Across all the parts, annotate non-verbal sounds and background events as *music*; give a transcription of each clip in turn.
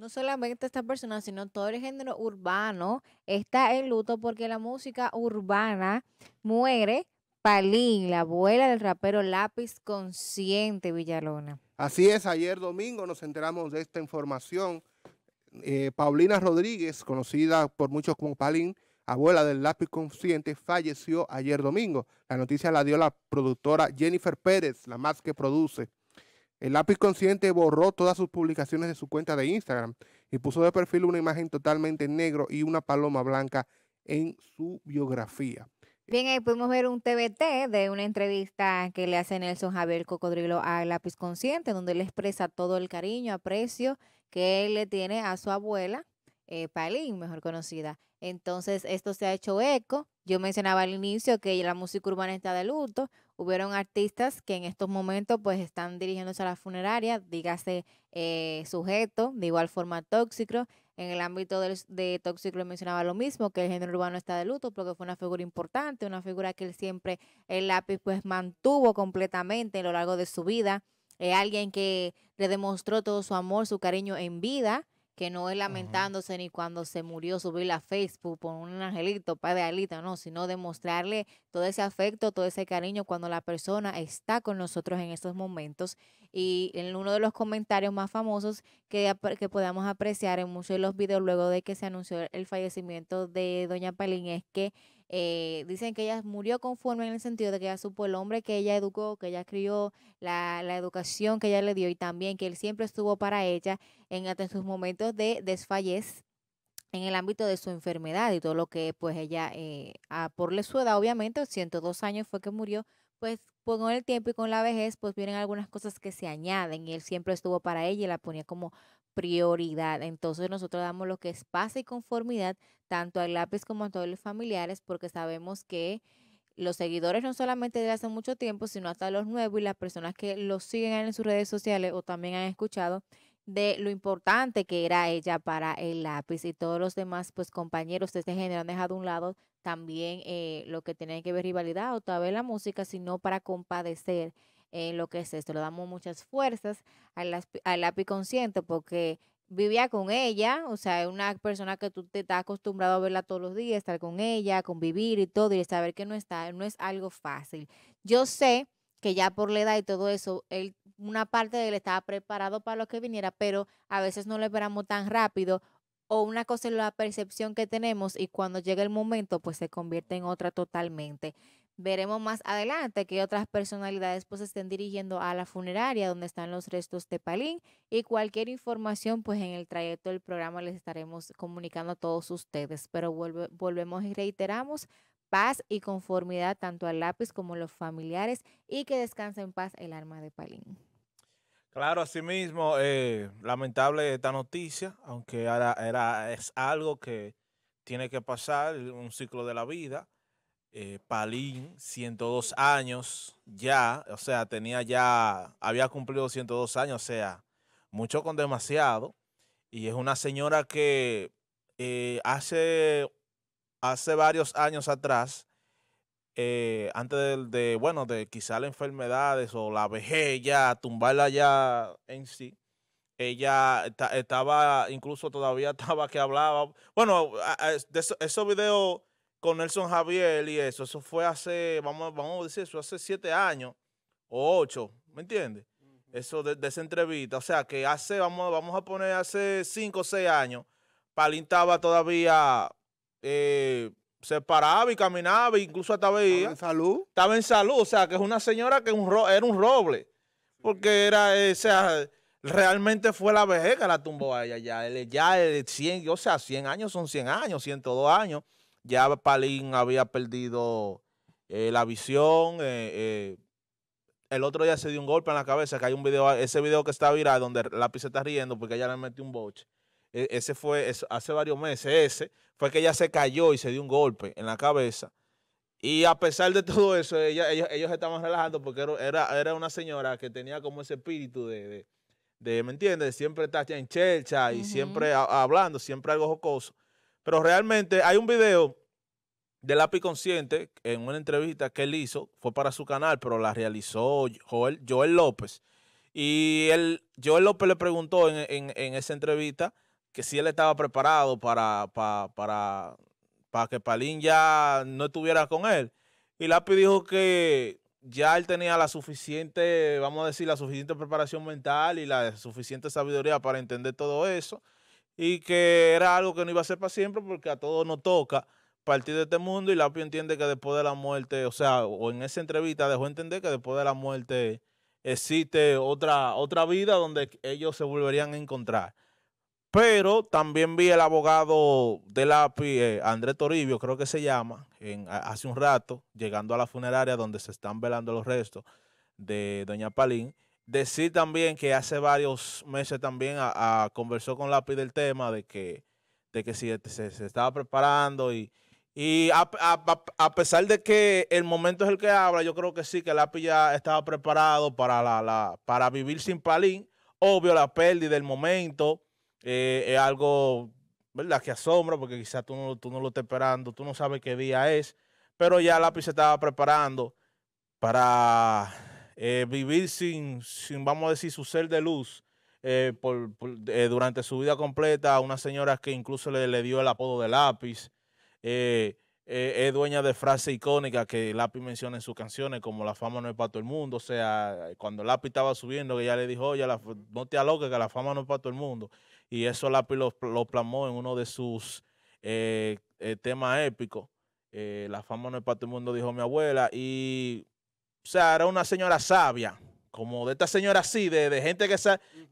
No solamente esta persona, sino todo el género urbano está en luto porque la música urbana muere. Palín, la abuela del rapero Lápiz Consciente Villalona. Así es, ayer domingo nos enteramos de esta información. Eh, Paulina Rodríguez, conocida por muchos como Palín, abuela del lápiz consciente, falleció ayer domingo. La noticia la dio la productora Jennifer Pérez, la más que produce. El lápiz consciente borró todas sus publicaciones de su cuenta de Instagram y puso de perfil una imagen totalmente negro y una paloma blanca en su biografía. Bien, ahí pudimos ver un TBT de una entrevista que le hace Nelson Javier Cocodrilo a Lápiz Consciente, donde él expresa todo el cariño, aprecio que él le tiene a su abuela, eh, Palín, mejor conocida. Entonces, esto se ha hecho eco. Yo mencionaba al inicio que la música urbana está de luto hubieron artistas que en estos momentos pues están dirigiéndose a la funeraria, dígase eh, sujeto, de igual forma tóxico. En el ámbito de tóxico mencionaba lo mismo, que el género urbano está de luto porque fue una figura importante, una figura que él siempre, el lápiz pues mantuvo completamente a lo largo de su vida. Eh, alguien que le demostró todo su amor, su cariño en vida que no es lamentándose ni cuando se murió subir a Facebook por un angelito, padre alita, no, sino demostrarle todo ese afecto, todo ese cariño cuando la persona está con nosotros en estos momentos. Y en uno de los comentarios más famosos que, que podamos apreciar en muchos de los videos luego de que se anunció el fallecimiento de Doña Palín es que eh, dicen que ella murió conforme en el sentido de que ella supo el hombre que ella educó, que ella crió, la, la educación que ella le dio y también que él siempre estuvo para ella en, sus momentos de desfallez en el ámbito de su enfermedad y todo lo que pues ella, eh, a, por su edad obviamente, 102 años fue que murió, pues, pues con el tiempo y con la vejez, pues vienen algunas cosas que se añaden y él siempre estuvo para ella y la ponía como prioridad. Entonces nosotros damos lo que es paz y conformidad tanto al lápiz como a todos los familiares porque sabemos que los seguidores no solamente de hace mucho tiempo, sino hasta los nuevos y las personas que los siguen en sus redes sociales o también han escuchado de lo importante que era ella para el lápiz y todos los demás pues compañeros de este género han dejado un lado también eh, lo que tiene que ver rivalidad o tal vez la música, sino para compadecer en lo que es esto. Le damos muchas fuerzas al, lápiz consciente porque vivía con ella, o sea, es una persona que tú te estás acostumbrado a verla todos los días, estar con ella, convivir y todo, y saber que no está, no es algo fácil. Yo sé que ya por la edad y todo eso, él, una parte de él estaba preparado para lo que viniera, pero a veces no lo esperamos tan rápido. O una cosa es la percepción que tenemos y cuando llega el momento, pues se convierte en otra totalmente. Veremos más adelante que otras personalidades pues estén dirigiendo a la funeraria donde están los restos de Palín y cualquier información pues en el trayecto del programa les estaremos comunicando a todos ustedes. Pero volvemos y reiteramos paz y conformidad tanto al lápiz como a los familiares y que descanse en paz el alma de Palín. Claro, asimismo, eh, lamentable esta noticia, aunque ahora era, es algo que tiene que pasar, un ciclo de la vida. Eh, Palín, 102 años ya, o sea, tenía ya, había cumplido 102 años, o sea, mucho con demasiado. Y es una señora que eh, hace, hace varios años atrás, eh, antes de, bueno, de quizá la enfermedades o la vejez ya, tumbarla ya en sí, ella estaba, incluso todavía *laughs* estaba que hablaba. Bueno, de esos videos con Nelson Javier y eso. Eso fue hace, vamos, vamos a decir, eso hace siete años o ocho, ¿me entiendes? Eso de, esa entrevista. O sea, que hace, vamos, vamos a poner hace cinco o seis años, Palín estaba todavía eh, se paraba y caminaba, incluso hasta veía. en salud. Estaba en salud, o sea, que es una señora que era un roble. Porque era, eh, o sea, realmente fue la vejez que la tumbó a ella ya. Ya el eh, 100, o sea, 100 años son 100 años, 102 años. Ya Palín había perdido eh, la visión. Eh, eh, el otro día se dio un golpe en la cabeza, que hay un video, ese video que está viral donde Lápiz se está riendo porque ella le metió un boche. E, ese fue hace varios meses, ese fue que ella se cayó y se dio un golpe en la cabeza. Y a pesar de todo eso, ella, ellos, estaban relajando porque era, era, una señora que tenía como ese espíritu de, ¿me entiendes? Siempre está en chelcha y siempre hablando, siempre algo jocoso. Pero realmente hay un video de Lapi Consciente en una entrevista que él hizo, fue para su canal, pero la realizó Joel, Joel López. Y él, Joel López le preguntó en, esa entrevista que si él estaba preparado para, para, para, que Palín ya no estuviera con él. Y Lapi dijo que ya él tenía la suficiente, vamos a decir, la suficiente preparación mental y la suficiente sabiduría para entender todo eso y que era algo que no iba a ser para siempre porque a todos nos toca partir de este mundo y Lapi entiende que después de la muerte, o sea, o en esa entrevista dejó entender que después de la muerte existe otra, otra vida donde ellos se volverían a encontrar. Pero también vi el abogado de Lapi, André eh, Andrés Toribio, creo que se llama, en, hace un rato, llegando a la funeraria donde se están velando los restos de Doña Palín. Decir también que hace varios meses también conversó con Lápiz del tema de que, de que si este, se, estaba preparando y, a, pesar de que el momento es el que habla, yo creo que sí, que Lápiz ya estaba preparado para, la, para vivir sin Palín. Obvio, la pérdida del momento eh, es algo ¿verdad? que asombra porque quizás tú no, tú no lo estás esperando, tú no sabes qué día es, pero ya Lápiz se estaba preparando para eh, vivir sin, vamos a decir, su ser de luz eh, eh, durante su vida completa, una señora que incluso le, le dio el apodo de lápiz, es dueña de frases icónicas que Lápiz menciona en sus canciones, como la fama no es para todo el mundo, o sea, cuando Lápiz estaba subiendo, que ella le dijo, oye, no te aloques, que la fama no es para todo el mundo, y eso Lápiz lo, lo plasmó en uno de sus temas épicos. la fama no es para todo el mundo, dijo mi abuela. Y o sea, era una señora sabia, como de esta señora así, de, gente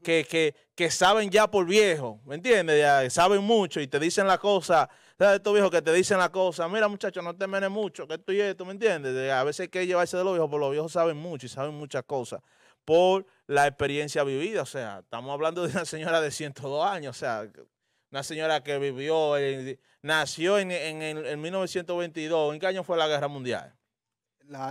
que, que, saben ya por viejo, ¿me entiendes? saben mucho y te dicen la cosa, de Estos viejos que te dicen la cosa, mira muchacho, no te menes mucho, que esto y esto, ¿me entiendes? a veces hay que llevarse de los viejos, pero los viejos saben mucho y saben muchas cosas por la experiencia vivida, o sea, estamos hablando de una señora de 102 años, o sea, una señora que vivió, nació en, en, en 1922, ¿en qué año fue la guerra mundial?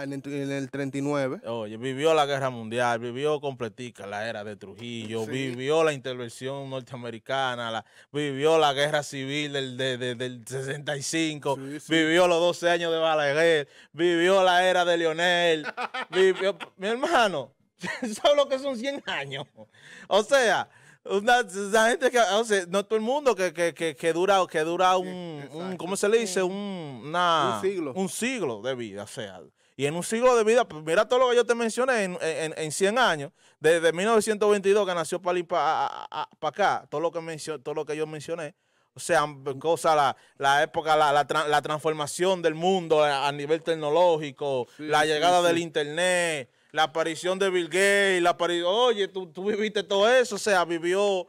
en, el, 39. Oye, vivió la guerra mundial, vivió completica la era de Trujillo, vivió la intervención norteamericana, la, vivió la guerra civil del, 65, vivió los 12 años de Balaguer, vivió la era de Lionel, *laughs* vivió, mi hermano, *laughs* solo que son 100 años. O sea, una, gente que, o sea, no todo el mundo que, que, que, que dura, un, ¿cómo se le dice? Un, un siglo. Un siglo de vida, sea. Y en un siglo de vida, pues, mira todo lo que yo te mencioné en, 100 años, desde 1922 que nació Palipa para acá, todo lo, que todo lo que yo mencioné. O sea, cosa, la, época, la, transformación del mundo a, nivel tecnológico, la llegada del Internet, la aparición de Bill Gates, la aparición, oye, tú, tú viviste todo eso, o sea, vivió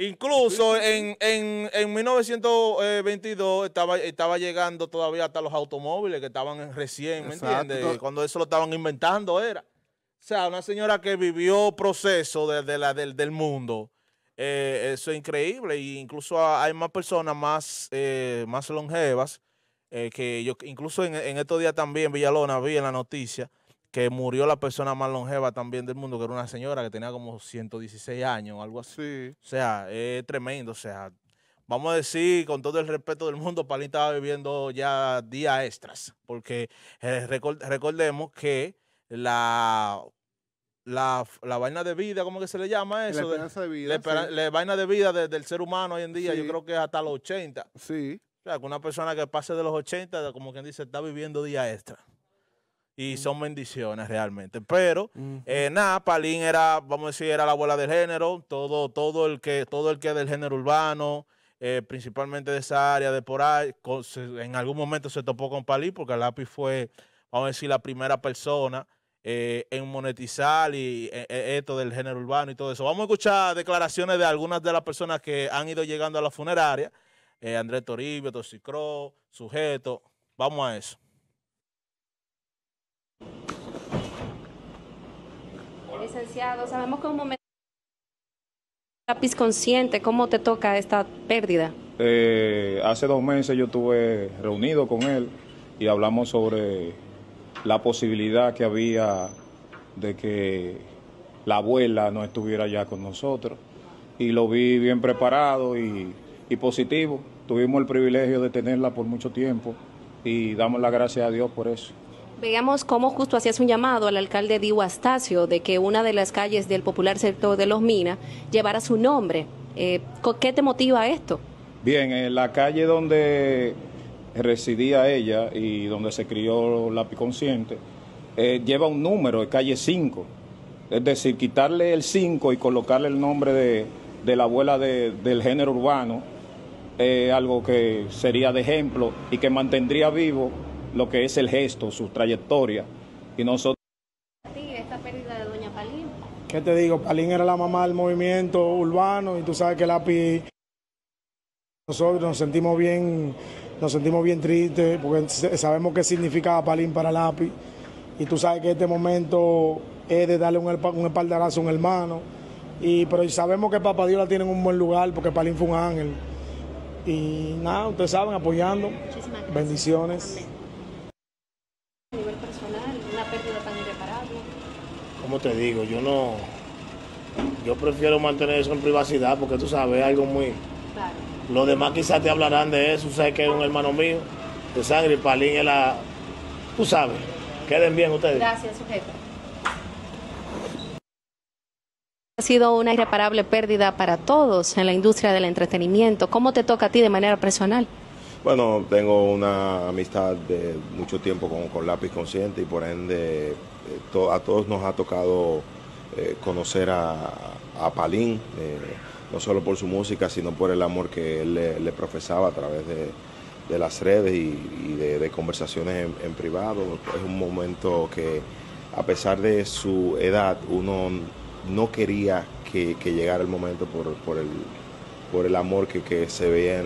Incluso en, en, 1922 estaba, estaba llegando todavía hasta los automóviles que estaban recién, ¿me entiendes? Cuando eso lo estaban inventando era. O sea, una señora que vivió proceso de, la, del, mundo. Eh, eso es increíble. Y incluso hay más personas más, eh, más longevas eh, que yo, incluso en, en, estos días también, Villalona, vi en la noticia que murió la persona más longeva también del mundo, que era una señora que tenía como 116 años o algo así. O sea, es tremendo. O sea, vamos a decir, con todo el respeto del mundo, Palín estaba viviendo ya días extras, porque eh, recordemos que la la, vaina de vida, ¿cómo que se le llama eso? La de, vida. vaina de vida del ser humano hoy en día, yo creo que es hasta los 80. Sí. O sea, que una persona que pase de los 80, como quien dice, está viviendo días extras y son bendiciones realmente. Pero eh, nada, Palín era, vamos a decir, era la abuela del género, todo, todo el que, todo el que del género urbano, eh, principalmente de esa área de por ahí, en algún momento se topó con Palín porque Lápiz fue, vamos a decir, la primera persona eh, en monetizar y esto del género urbano y todo eso. Vamos a escuchar declaraciones de algunas de las personas que han ido llegando a la funeraria, Andrés Toribio, Toxicro, Sujeto, vamos a eso. licenciado, sabemos que momento lápiz consciente, ¿cómo te toca esta pérdida? Eh, hace dos meses yo estuve reunido con él y hablamos sobre la posibilidad que había de que la abuela no estuviera ya con nosotros y lo vi bien preparado y, y positivo. Tuvimos el privilegio de tenerla por mucho tiempo y damos las gracias a Dios por eso. Veamos cómo justo hacías un llamado al alcalde Di Astacio de que una de las calles del popular sector de Los Minas llevara su nombre. Eh, ¿Qué te motiva esto? Bien, en la calle donde residía ella y donde se crió la Consciente, eh, lleva un número, calle 5. Es decir, quitarle el 5 y colocarle el nombre de, la abuela del género urbano, eh, algo que sería de ejemplo y que mantendría vivo lo que es el gesto, su trayectoria. Y nosotros. esta pérdida de Doña Palín? ¿Qué te digo? Palín era la mamá del movimiento urbano y tú sabes que el Nosotros nos sentimos bien, nos sentimos bien tristes porque sabemos qué significaba Palín para el Y tú sabes que este momento es de darle un, espaldarazo a un hermano. Y, pero sabemos que Papá Dios la tiene en un buen lugar porque Palín fue un ángel. Y nada, ustedes saben, apoyando. Bendiciones. como te digo, yo no, yo prefiero mantener eso en privacidad porque tú sabes, algo muy... Los demás quizás te hablarán de eso, sabes que es un hermano mío de sangre y Palín es la... Tú sabes, queden bien ustedes. Gracias, sujeto. Ha sido una irreparable pérdida para todos en la industria del entretenimiento. ¿Cómo te toca a ti de manera personal? Bueno, tengo una amistad de mucho tiempo con Lápiz Consciente y por ende a todos nos ha tocado eh, conocer a, a Palín, eh, no solo por su música, sino por el amor que él le, profesaba a través de, las redes y, de, conversaciones en, privado. Es un momento que, a pesar de su edad, uno no quería que, llegara el momento por, el, amor que, se veía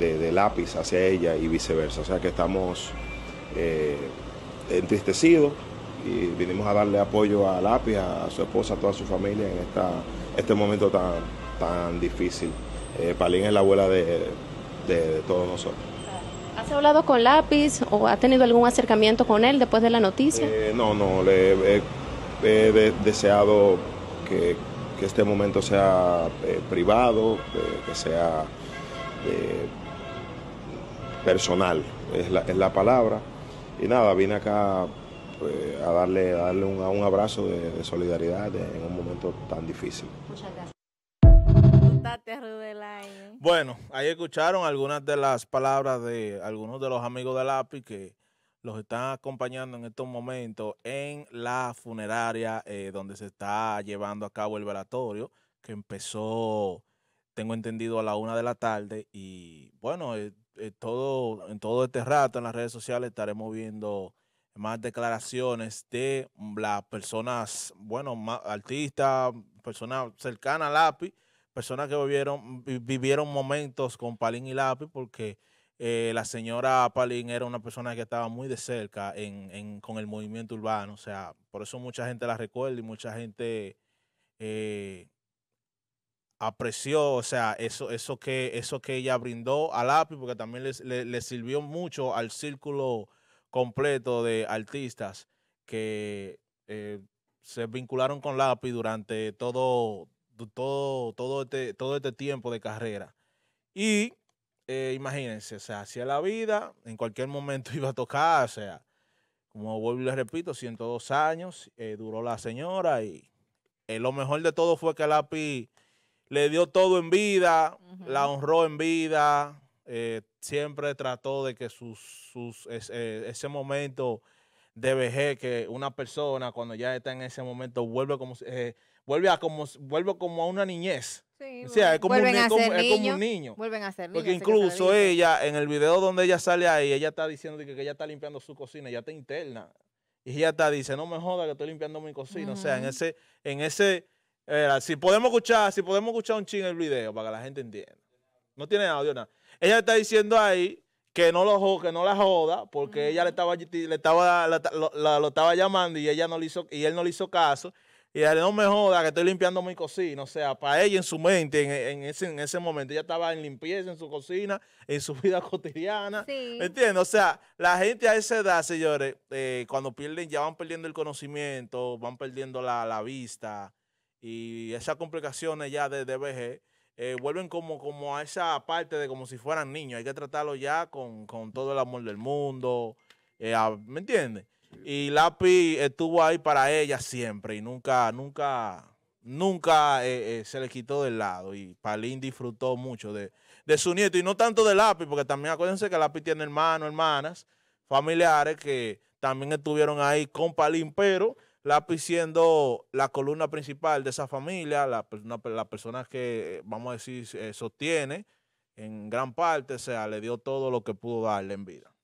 de, lápiz hacia ella y viceversa. O sea que estamos eh, entristecidos y vinimos a darle apoyo a Lápiz, a su esposa, a toda su familia en esta, este momento tan, tan difícil. Eh, Palín es la abuela de, de, todos nosotros. ¿Has hablado con Lápiz o ha tenido algún acercamiento con él después de la noticia? Eh, no, no, le he, deseado que, este momento sea eh, privado, que sea personal, es la, es la palabra. Y nada, vine acá pues, a darle, darle un, un abrazo de, solidaridad en un momento tan difícil. Muchas gracias. Bueno, ahí escucharon algunas de las palabras de algunos de los amigos de Lápiz que los están acompañando en estos momentos en la funeraria eh, donde se está llevando a cabo el velatorio, que empezó, tengo entendido, a la una de la tarde. Y bueno, eh, eh, todo, en todo este rato en las redes sociales estaremos viendo más declaraciones de las personas, bueno, artistas, personas cercanas a Lápiz, personas que vivieron, vivieron momentos con Palín y Lápiz, porque eh, la señora Palín era una persona que estaba muy de cerca con el movimiento urbano, o sea, por eso mucha gente la recuerda y mucha gente eh, apreció, o sea, eso, eso, que, eso que ella brindó a Lápiz, porque también le sirvió mucho al círculo completo de artistas que eh, se vincularon con Lápiz durante todo, todo, todo, este, todo este tiempo de carrera. Y eh, imagínense, se hacía la vida, en cualquier momento *laughs* iba a tocar, o sea, como vuelvo y les repito, 102 años, eh, duró la señora y lo mejor de todo fue que Lápiz le dio todo en vida, la honró en vida, siempre trató de que sus, sus eh, ese, momento de vejez que una persona cuando ya está en ese momento vuelve como eh, vuelve a como como a una niñez. o sea, es como, un, niño, un niño. Vuelven a ser niños. Porque incluso ella, en el video donde ella sale ahí, ella está diciendo que, que ella está limpiando su cocina, Ella está interna. Y ella está dice, no me joda que estoy limpiando mi cocina. O sea, en ese, en ese, eh, si podemos escuchar, si podemos escuchar un ching el video para que la gente entienda. No tiene audio nada ella está diciendo ahí que no lo que no la joda porque ella le estaba le estaba lo, estaba llamando y ella no le hizo y él no le hizo caso y ella no me joda que estoy limpiando mi cocina o sea para ella en su mente en, ese en ese momento ella estaba en limpieza en su cocina en su *laughs* vida cotidiana sí. ¿me entiendes? o sea la gente a esa edad señores eh, cuando pierden ya van perdiendo el conocimiento van perdiendo la, vista y esas complicaciones ya de, de vejez eh, vuelven como, como a esa parte de como si fueran niños. Hay que tratarlo ya con, todo el amor del mundo. Eh, ¿Me entiendes? Y Lápiz estuvo ahí para ella siempre y nunca, nunca, nunca eh, se le quitó del lado. Y Palín disfrutó mucho de, de su nieto y no tanto de Lápiz, porque también acuérdense que Lápiz tiene hermanos, hermanas, familiares que también estuvieron ahí con Palín, pero Lápiz siendo la columna principal de esa familia, la, persona que, eh, vamos a decir, eh, sostiene en gran parte, o sea, le dio todo lo que pudo darle en vida.